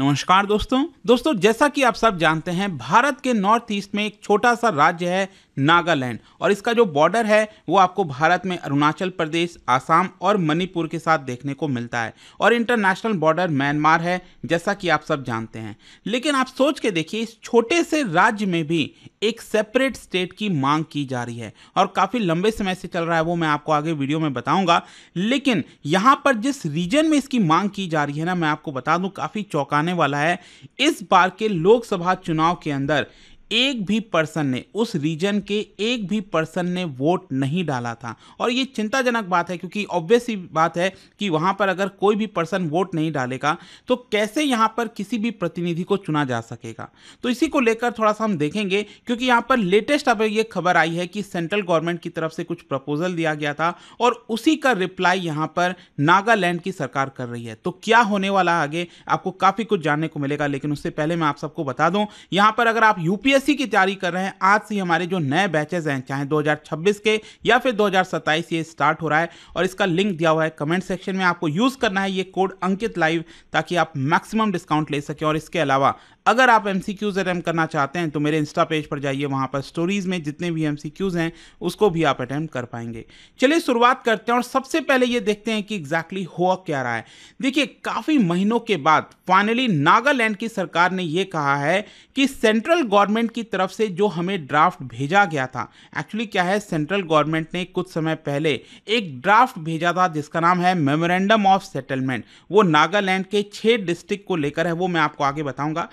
नमस्कार दोस्तों दोस्तों जैसा कि आप सब जानते हैं भारत के नॉर्थ ईस्ट में एक छोटा सा राज्य है नागालैंड और इसका जो बॉर्डर है वो आपको भारत में अरुणाचल प्रदेश आसाम और मणिपुर के साथ देखने को मिलता है और इंटरनेशनल बॉर्डर म्यांमार है जैसा कि आप सब जानते हैं लेकिन आप सोच के देखिए इस छोटे से राज्य में भी एक सेपरेट स्टेट की मांग की जा रही है और काफ़ी लंबे समय से चल रहा है वो मैं आपको आगे वीडियो में बताऊंगा लेकिन यहाँ पर जिस रीजन में इसकी मांग की जा रही है ना मैं आपको बता दूँ काफ़ी चौंकाने जाने वाला है इस बार के लोकसभा चुनाव के अंदर एक भी पर्सन ने उस रीजन के एक भी पर्सन ने वोट नहीं डाला था और ये चिंताजनक बात है क्योंकि ऑब्वियस बात है कि वहाँ पर अगर कोई भी पर्सन वोट नहीं डालेगा तो कैसे यहाँ पर किसी भी प्रतिनिधि को चुना जा सकेगा तो इसी को लेकर थोड़ा सा हम देखेंगे क्योंकि यहाँ पर लेटेस्ट अब ये खबर आई है कि सेंट्रल गवर्नमेंट की तरफ से कुछ प्रपोजल दिया गया था और उसी का रिप्लाई यहाँ पर नागालैंड की सरकार कर रही है तो क्या होने वाला आगे आपको काफ़ी कुछ जानने को मिलेगा लेकिन उससे पहले मैं आप सबको बता दूं यहाँ पर अगर आप यूपीएस यूपीएससी की तैयारी कर रहे हैं आज से हमारे जो नए बैचेस हैं चाहे 2026 के या फिर 2027 ये स्टार्ट हो रहा है और इसका लिंक दिया हुआ है कमेंट सेक्शन में आपको यूज़ करना है ये कोड अंकित लाइव ताकि आप मैक्सिमम डिस्काउंट ले सकें और इसके अलावा अगर आप एम सी करना चाहते हैं तो मेरे इंस्टा पेज पर जाइए वहाँ पर स्टोरीज़ में जितने भी एम हैं उसको भी आप अटैम्प्ट कर पाएंगे चलिए शुरुआत करते हैं और सबसे पहले ये देखते हैं कि एग्जैक्टली exactly हुआ क्या रहा है देखिए काफ़ी महीनों के बाद फाइनली नागालैंड की सरकार ने यह कहा है कि सेंट्रल गवर्नमेंट गवर्नमेंट की तरफ से जो हमें ड्राफ्ट भेजा गया था एक्चुअली क्या है सेंट्रल गवर्नमेंट ने कुछ समय पहले एक ड्राफ्ट भेजा था जिसका नाम है मेमोरेंडम ऑफ सेटलमेंट वो नागालैंड के छः डिस्ट्रिक्ट को लेकर है वो मैं आपको आगे बताऊंगा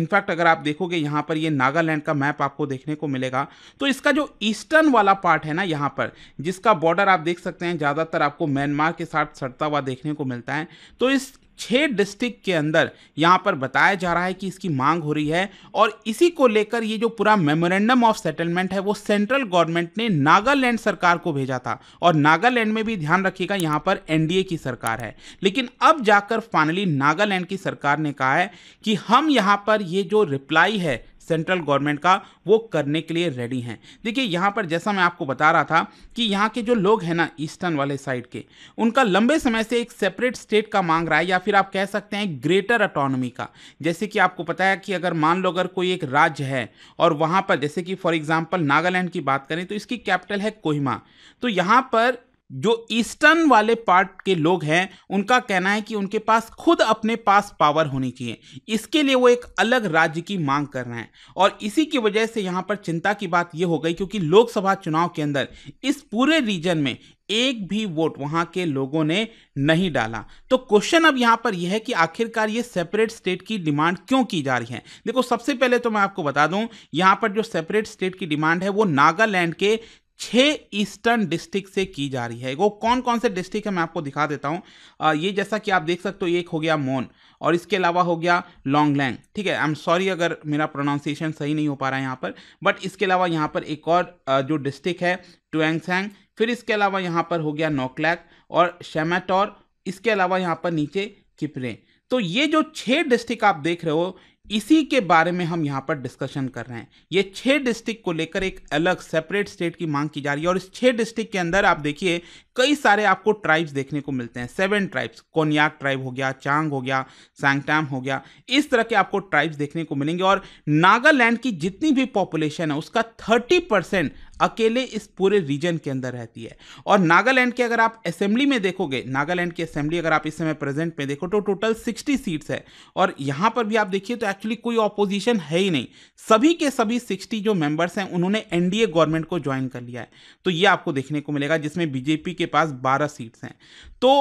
इनफैक्ट अगर आप देखोगे यहाँ पर ये नागालैंड का मैप आपको देखने को मिलेगा तो इसका जो ईस्टर्न वाला पार्ट है ना यहाँ पर जिसका बॉर्डर आप देख सकते हैं ज़्यादातर आपको म्यांमार के साथ सड़ता हुआ देखने को मिलता है तो इस छः डिस्ट्रिक्ट के अंदर यहाँ पर बताया जा रहा है कि इसकी मांग हो रही है और इसी को लेकर ये जो पूरा मेमोरेंडम ऑफ सेटलमेंट है वो सेंट्रल गवर्नमेंट ने नागालैंड सरकार को भेजा था और नागालैंड में भी ध्यान रखिएगा यहाँ पर एनडीए की सरकार है लेकिन अब जाकर फाइनली नागालैंड की सरकार ने कहा है कि हम यहाँ पर ये जो रिप्लाई है सेंट्रल गवर्नमेंट का वो करने के लिए रेडी हैं देखिए यहाँ पर जैसा मैं आपको बता रहा था कि यहाँ के जो लोग हैं ना ईस्टर्न वाले साइड के उनका लंबे समय से एक सेपरेट स्टेट का मांग रहा है या फिर आप कह सकते हैं ग्रेटर अटोनमी का जैसे कि आपको पता है कि अगर मान लो अगर कोई एक राज्य है और वहाँ पर जैसे कि फॉर एग्जाम्पल नागालैंड की बात करें तो इसकी कैपिटल है कोहिमा तो यहाँ पर जो ईस्टर्न वाले पार्ट के लोग हैं उनका कहना है कि उनके पास खुद अपने पास पावर होनी चाहिए इसके लिए वो एक अलग राज्य की मांग कर रहे हैं और इसी की वजह से यहाँ पर चिंता की बात ये हो गई क्योंकि लोकसभा चुनाव के अंदर इस पूरे रीजन में एक भी वोट वहां के लोगों ने नहीं डाला तो क्वेश्चन अब यहां पर यह है कि आखिरकार ये सेपरेट स्टेट की डिमांड क्यों की जा रही है देखो सबसे पहले तो मैं आपको बता दूं यहां पर जो सेपरेट स्टेट की डिमांड है वो नागालैंड के छः ईस्टर्न डिस्ट्रिक्ट से की जा रही है वो कौन कौन से डिस्ट्रिक्ट है मैं आपको दिखा देता हूँ ये जैसा कि आप देख सकते हो एक हो गया मोन और इसके अलावा हो गया लॉन्गलैंग ठीक है आई एम सॉरी अगर मेरा प्रोनाउंसिएशन सही नहीं हो पा रहा है यहाँ पर बट इसके अलावा यहाँ पर एक और जो डिस्ट्रिक्ट है टुएंगसैंग फिर इसके अलावा यहाँ पर हो गया नोकलैक और शेमाटोर इसके अलावा यहाँ पर नीचे किपरे तो ये जो छः डिस्ट्रिक्ट आप देख रहे हो इसी के बारे में हम यहाँ पर डिस्कशन कर रहे हैं ये छह डिस्ट्रिक्ट को लेकर एक अलग सेपरेट स्टेट की मांग की जा रही है और इस छह डिस्ट्रिक्ट के अंदर आप देखिए कई सारे आपको ट्राइब्स देखने को मिलते हैं सेवन ट्राइब्स कोनियाक ट्राइब हो गया चांग हो गया सैंगटाम हो गया इस तरह के आपको ट्राइब्स देखने को मिलेंगे और नागालैंड की जितनी भी पॉपुलेशन है उसका थर्टी परसेंट अकेले इस पूरे रीजन के अंदर रहती है और नागालैंड के अगर आप असेंबली में देखोगे नागालैंड की असेंबली अगर आप इस समय प्रेजेंट में देखो तो टोटल सिक्सटी सीट्स है और यहाँ पर भी आप देखिए तो एक्चुअली कोई ऑपोजिशन है ही नहीं सभी के सभी सिक्सटी जो मेंबर्स हैं उन्होंने एनडीए गवर्नमेंट को ज्वाइन कर लिया है तो ये आपको देखने को मिलेगा जिसमें बीजेपी के पास बारह सीट्स हैं तो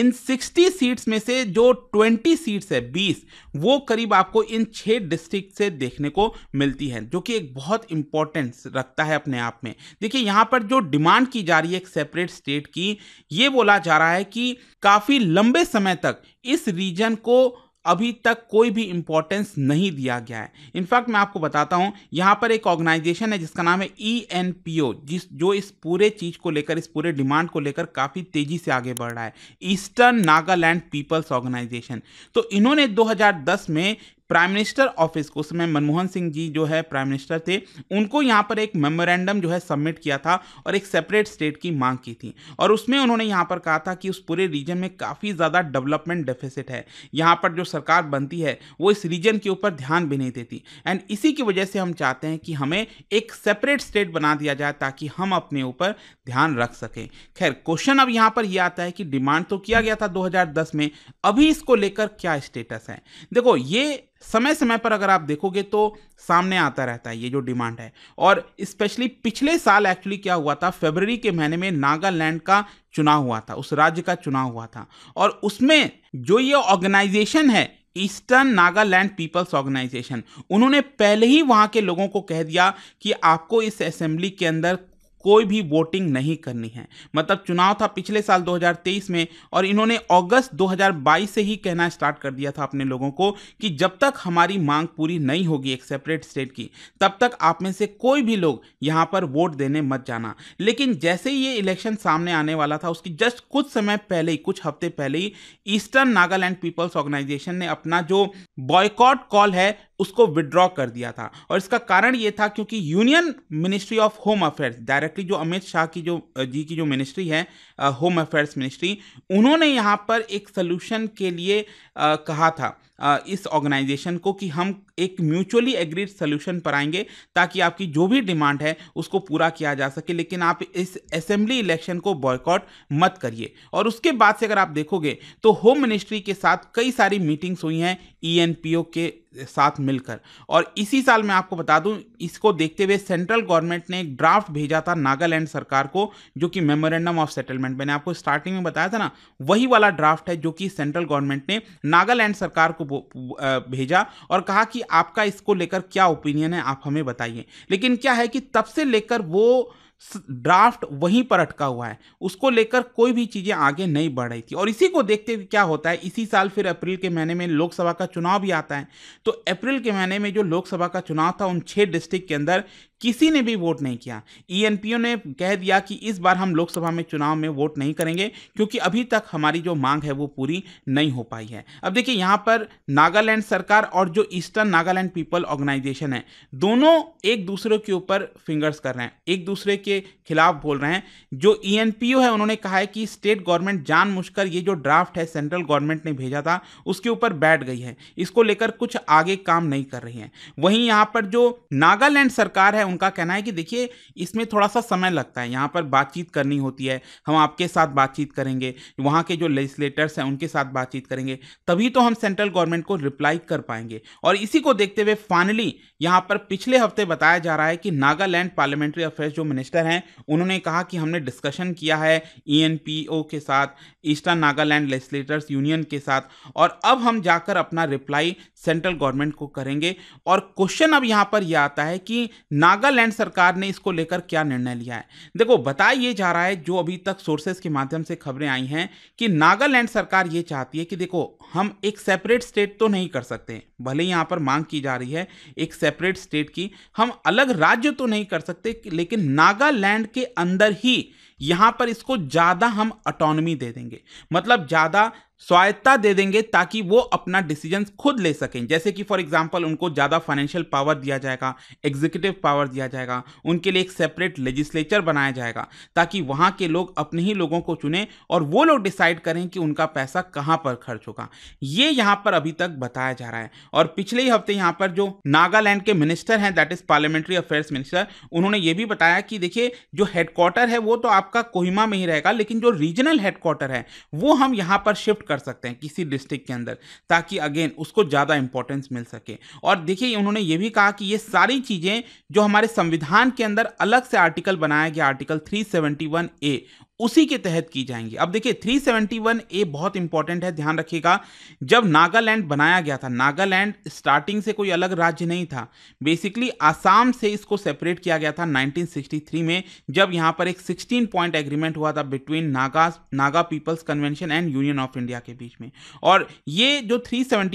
इन 60 सीट्स में से जो 20 सीट्स है 20 वो करीब आपको इन छः डिस्ट्रिक्ट से देखने को मिलती है जो कि एक बहुत इंपॉर्टेंस रखता है अपने आप में देखिए यहाँ पर जो डिमांड की जा रही है एक सेपरेट स्टेट की ये बोला जा रहा है कि काफ़ी लंबे समय तक इस रीजन को अभी तक कोई भी इम्पोर्टेंस नहीं दिया गया है इनफैक्ट मैं आपको बताता हूँ यहाँ पर एक ऑर्गेनाइजेशन है जिसका नाम है ई एन पी ओ जिस जो इस पूरे चीज़ को लेकर इस पूरे डिमांड को लेकर काफ़ी तेज़ी से आगे बढ़ रहा है ईस्टर्न नागालैंड पीपल्स ऑर्गेनाइजेशन तो इन्होंने 2010 में प्राइम मिनिस्टर ऑफिस को उस समय मनमोहन सिंह जी जो है प्राइम मिनिस्टर थे उनको यहाँ पर एक मेमोरेंडम जो है सबमिट किया था और एक सेपरेट स्टेट की मांग की थी और उसमें उन्होंने यहाँ पर कहा था कि उस पूरे रीजन में काफ़ी ज़्यादा डेवलपमेंट डेफिसिट है यहाँ पर जो सरकार बनती है वो इस रीजन के ऊपर ध्यान भी नहीं देती एंड इसी की वजह से हम चाहते हैं कि हमें एक सेपरेट स्टेट बना दिया जाए ताकि हम अपने ऊपर ध्यान रख सकें खैर क्वेश्चन अब यहाँ पर यह आता है कि डिमांड तो किया गया था 2010 में अभी इसको लेकर क्या स्टेटस है देखो ये समय समय पर अगर आप देखोगे तो सामने आता रहता है ये जो डिमांड है और स्पेशली पिछले साल एक्चुअली क्या हुआ था फेबररी के महीने में नागालैंड का चुनाव हुआ था उस राज्य का चुनाव हुआ था और उसमें जो ये ऑर्गेनाइजेशन है ईस्टर्न नागालैंड पीपल्स ऑर्गेनाइजेशन उन्होंने पहले ही वहाँ के लोगों को कह दिया कि आपको इस असेंबली के अंदर कोई भी वोटिंग नहीं करनी है मतलब चुनाव था पिछले साल 2023 में और इन्होंने अगस्त 2022 से ही कहना स्टार्ट कर दिया था अपने लोगों को कि जब तक हमारी मांग पूरी नहीं होगी एक सेपरेट स्टेट की तब तक आप में से कोई भी लोग यहाँ पर वोट देने मत जाना लेकिन जैसे ही ये इलेक्शन सामने आने वाला था उसकी जस्ट कुछ समय पहले ही कुछ हफ्ते पहले ही ईस्टर्न नागालैंड पीपल्स ऑर्गेनाइजेशन ने अपना जो बॉयकॉट कॉल है उसको विड्रॉ कर दिया था और इसका कारण ये था क्योंकि union ministry of home affairs directly जो अमित शाह की जो जी की जो मिनिस्ट्री है होम अफेयर्स मिनिस्ट्री उन्होंने यहाँ पर एक सोल्यूशन के लिए आ, कहा था इस ऑर्गेनाइजेशन को कि हम एक म्यूचुअली एग्रीड सोल्यूशन पर आएंगे ताकि आपकी जो भी डिमांड है उसको पूरा किया जा सके लेकिन आप इस असेंबली इलेक्शन को बॉयकॉट मत करिए और उसके बाद से अगर आप देखोगे तो होम मिनिस्ट्री के साथ कई सारी मीटिंग्स हुई हैं ईएनपीओ e के साथ मिलकर और इसी साल मैं आपको बता दूं इसको देखते हुए सेंट्रल गवर्नमेंट ने एक ड्राफ्ट भेजा था नागालैंड सरकार को जो कि मेमोरेंडम ऑफ सेटलमेंट मैंने आपको स्टार्टिंग में बताया था ना वही वाला ड्राफ्ट है जो कि सेंट्रल गवर्नमेंट ने नागालैंड सरकार को भेजा और कहा कि आपका इसको लेकर क्या ओपिनियन है आप हमें बताइए लेकिन क्या है कि तब से लेकर वो ड्राफ्ट वहीं पर अटका हुआ है उसको लेकर कोई भी चीज़ें आगे नहीं बढ़ रही थी और इसी को देखते हुए क्या होता है इसी साल फिर अप्रैल के महीने में लोकसभा का चुनाव भी आता है तो अप्रैल के महीने में जो लोकसभा का चुनाव था उन छः डिस्ट्रिक्ट के अंदर किसी ने भी वोट नहीं किया ईएनपीओ e ने कह दिया कि इस बार हम लोकसभा में चुनाव में वोट नहीं करेंगे क्योंकि अभी तक हमारी जो मांग है वो पूरी नहीं हो पाई है अब देखिए यहाँ पर नागालैंड सरकार और जो ईस्टर्न नागालैंड पीपल ऑर्गेनाइजेशन है दोनों एक दूसरे के ऊपर फिंगर्स कर रहे हैं एक दूसरे के खिलाफ बोल रहे हैं जो ई e है उन्होंने कहा है कि स्टेट गवर्नमेंट जान ये जो ड्राफ्ट है सेंट्रल गवर्नमेंट ने भेजा था उसके ऊपर बैठ गई है इसको लेकर कुछ आगे काम नहीं कर रही है वहीं यहाँ पर जो नागालैंड सरकार है उनका कहना है कि देखिए इसमें थोड़ा सा समय लगता है यहाँ पर बातचीत करनी होती है हम आपके साथ बातचीत करेंगे वहाँ के जो लेजिस्लेटर्स हैं उनके साथ बातचीत करेंगे तभी तो हम सेंट्रल गवर्नमेंट को रिप्लाई कर पाएंगे और इसी को देखते हुए फाइनली यहाँ पर पिछले हफ्ते बताया जा रहा है कि नागालैंड पार्लियामेंट्री अफेयर्स जो मिनिस्टर हैं उन्होंने कहा कि हमने डिस्कशन किया है ई e के साथ ईस्टर्न नागालैंड लेजिस्लेटर्स यूनियन के साथ और अब हम जाकर अपना रिप्लाई सेंट्रल गवर्नमेंट को करेंगे और क्वेश्चन अब यहाँ पर यह आता है कि नागा नागालैंड सरकार ने इसको लेकर क्या निर्णय लिया है देखो बताया ये जा रहा है जो अभी तक सोर्सेस के माध्यम से खबरें आई हैं कि नागालैंड सरकार ये चाहती है कि देखो हम एक सेपरेट स्टेट तो नहीं कर सकते भले ही यहाँ पर मांग की जा रही है एक सेपरेट स्टेट की हम अलग राज्य तो नहीं कर सकते लेकिन नागालैंड के अंदर ही यहाँ पर इसको ज़्यादा हम अटोनमी दे देंगे मतलब ज़्यादा स्वायत्ता दे देंगे ताकि वो अपना डिसीजन खुद ले सकें जैसे कि फॉर एग्जांपल उनको ज़्यादा फाइनेंशियल पावर दिया जाएगा एग्जीक्यूटिव पावर दिया जाएगा उनके लिए एक सेपरेट लेजिस्लेचर बनाया जाएगा ताकि वहाँ के लोग अपने ही लोगों को चुने और वो लोग डिसाइड करें कि उनका पैसा कहाँ पर खर्च होगा ये यहाँ पर अभी तक बताया जा रहा है और पिछले ही हफ्ते यहाँ पर जो नागालैंड के मिनिस्टर हैं that is parliamentary affairs minister उन्होंने ये भी बताया कि देखिए जो हेडक्वार्टर है वो तो आपका कोहिमा में ही रहेगा लेकिन जो रीजनल हेडक्वार्टर है वो हम यहाँ पर शिफ्ट कर सकते हैं किसी डिस्ट्रिक्ट के अंदर ताकि अगेन उसको ज़्यादा इंपॉर्टेंस मिल सके और देखिए उन्होंने ये भी कहा कि ये सारी चीज़ें जो हमारे संविधान के अंदर अलग से आर्टिकल बनाया गया आर्टिकल थ्री ए उसी के तहत की जाएंगी अब देखिए 371 ए बहुत इंपॉर्टेंट है ध्यान रखिएगा जब नागालैंड बनाया गया था नागालैंड स्टार्टिंग से कोई अलग राज्य नहीं था बेसिकली आसाम से इसको सेपरेट किया गया था 1963 में जब यहाँ पर एक 16 पॉइंट एग्रीमेंट हुआ था between Naga Naga people's convention and union of India के बीच में और ये जो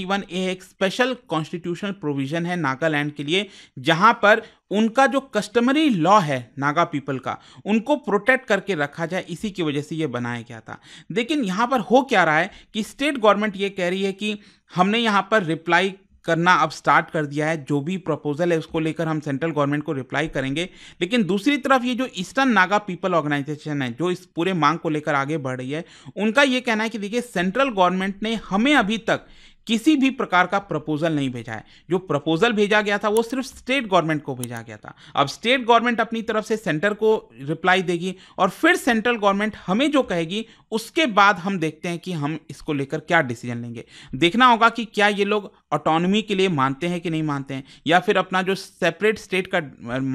वन ए एक स्पेशल कॉन्स्टिट्यूशनल प्रोविजन है नागालैंड के लिए जहाँ पर उनका जो कस्टमरी लॉ है नागा पीपल का उनको प्रोटेक्ट करके रखा जाए इसी की वजह से ये बनाया गया था लेकिन यहाँ पर हो क्या रहा है कि स्टेट गवर्नमेंट ये कह रही है कि हमने यहाँ पर रिप्लाई करना अब स्टार्ट कर दिया है जो भी प्रपोजल है उसको लेकर हम सेंट्रल गवर्नमेंट को रिप्लाई करेंगे लेकिन दूसरी तरफ ये जो ईस्टर्न नागा पीपल ऑर्गेनाइजेशन है जो इस पूरे मांग को लेकर आगे बढ़ रही है उनका ये कहना है कि देखिए सेंट्रल गवर्नमेंट ने हमें अभी तक किसी भी प्रकार का प्रपोजल नहीं भेजा है जो प्रपोजल भेजा गया था वो सिर्फ स्टेट गवर्नमेंट को भेजा गया था अब स्टेट गवर्नमेंट अपनी तरफ से सेंटर को रिप्लाई देगी और फिर सेंट्रल गवर्नमेंट हमें जो कहेगी उसके बाद हम देखते हैं कि हम इसको लेकर क्या डिसीजन लेंगे देखना होगा कि क्या ये लोग ऑटोनमी के लिए मानते हैं कि नहीं मानते हैं या फिर अपना जो सेपरेट स्टेट का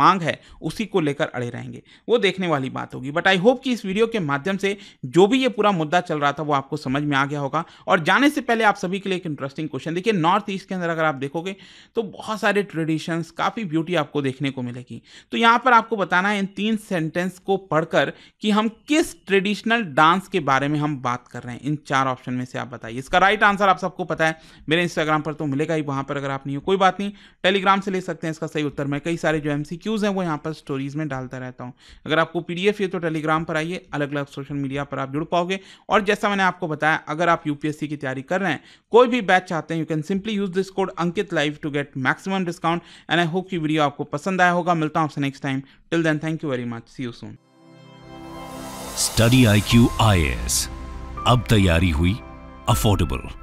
मांग है उसी को लेकर अड़े रहेंगे वो देखने वाली बात होगी बट आई होप कि इस वीडियो के माध्यम से जो भी ये पूरा मुद्दा चल रहा था वो आपको समझ में आ गया होगा और जाने से पहले आप सभी के लिए एक इंटरेस्टिंग क्वेश्चन देखिए नॉर्थ ईस्ट के अंदर अगर आप देखोगे तो बहुत सारे ट्रेडिशंस काफ़ी ब्यूटी आपको देखने को मिलेगी तो यहाँ पर आपको बताना है इन तीन सेंटेंस को पढ़कर कि हम किस ट्रेडिशनल डांस के बारे में हम बात कर रहे हैं इन चार ऑप्शन में से आप बताइए इसका राइट आंसर आप सबको पता है मेरे इंस्टाग्राम पर तो मिलेगा ही वहाँ पर अगर आप नहीं हो कोई बात नहीं टेलीग्राम से ले सकते हैं इसका सही उत्तर मैं कई सारे जो एम हैं वो यहाँ पर स्टोरीज में डालता रहता हूँ अगर आपको पी है तो टेलीग्राम पर आइए अलग अलग सोशल मीडिया पर आप जुड़ पाओगे और जैसा मैंने आपको बताया अगर आप यूपीएससी की तैयारी कर रहे हैं कोई भी बैच चाहते हैं you can simply use this code Ankit live to get maximum discount and I hope की वीडियो आपको पसंद आया होगा मिलता हूं आपसे next time till then thank you very much see you soon study I Q I S अब तैयारी हुई अफोर्डेबल